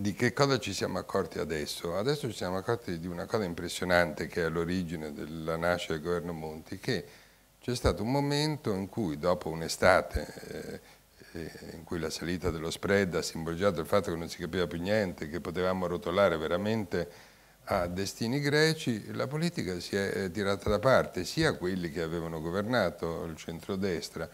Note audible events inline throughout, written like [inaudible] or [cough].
di che cosa ci siamo accorti adesso? Adesso ci siamo accorti di una cosa impressionante che è all'origine della nascita del governo Monti, che c'è stato un momento in cui dopo un'estate eh, eh in cui la salita dello spread ha simboleggiato il fatto che non si capiva più niente, che potevamo rotolare veramente a destini greci, la politica si è eh, tirata da parte, sia quelli che avevano governato il centrodestra,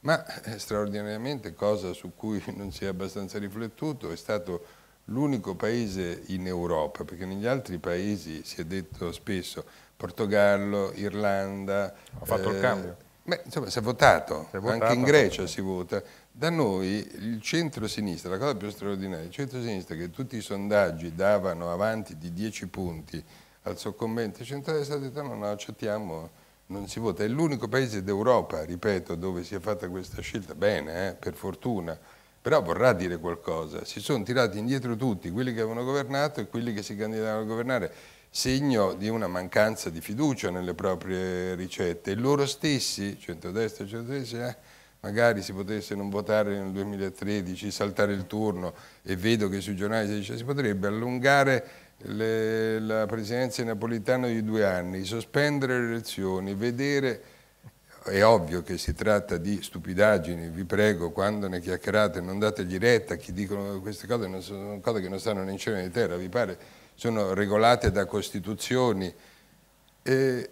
ma eh, straordinariamente cosa su cui [laughs] non si è abbastanza riflettuto è stato l'unico paese in Europa, perché negli altri paesi si è detto spesso Portogallo, Irlanda... Ha fatto eh, il cambio. Beh, insomma, si è votato, si è votato anche in Grecia si vota. Da noi il centro-sinistra, la cosa più straordinaria, il centro-sinistra che tutti i sondaggi davano avanti di 10 punti al soccombente centro-destra, ha detto no, no, accettiamo, non si vota. È l'unico paese d'Europa, ripeto, dove si è fatta questa scelta, bene, eh, per fortuna, però vorrà dire qualcosa. Si sono tirati indietro tutti, quelli che avevano governato e quelli che si candidavano a governare, segno di una mancanza di fiducia nelle proprie ricette. E loro stessi, centrodestra e centrodestra, eh, magari si potesse non votare nel 2013, saltare il turno e vedo che sui giornali si dice si potrebbe allungare le, la presidenza napolitana di due anni, sospendere le elezioni, vedere è ovvio che si tratta di stupidaggini, vi prego, quando ne chiacchierate non dategli retta a chi dicono queste cose, non sono cose che non stanno né in cielo né in terra, vi pare, sono regolate da costituzioni, eh,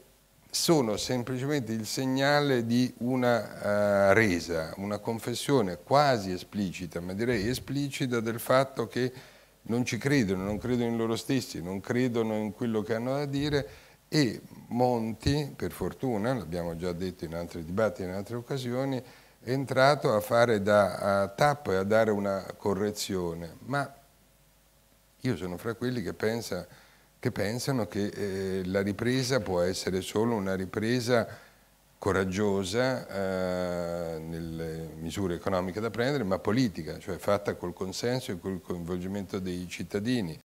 sono semplicemente il segnale di una eh, resa, una confessione quasi esplicita, ma direi esplicita del fatto che non ci credono, non credono in loro stessi, non credono in quello che hanno da dire, e Monti, per fortuna, l'abbiamo già detto in altri dibattiti, in altre occasioni, è entrato a fare da a tappo e a dare una correzione, ma io sono fra quelli che, pensa, che pensano che eh, la ripresa può essere solo una ripresa coraggiosa eh, nelle misure economiche da prendere, ma politica, cioè fatta col consenso e col coinvolgimento dei cittadini.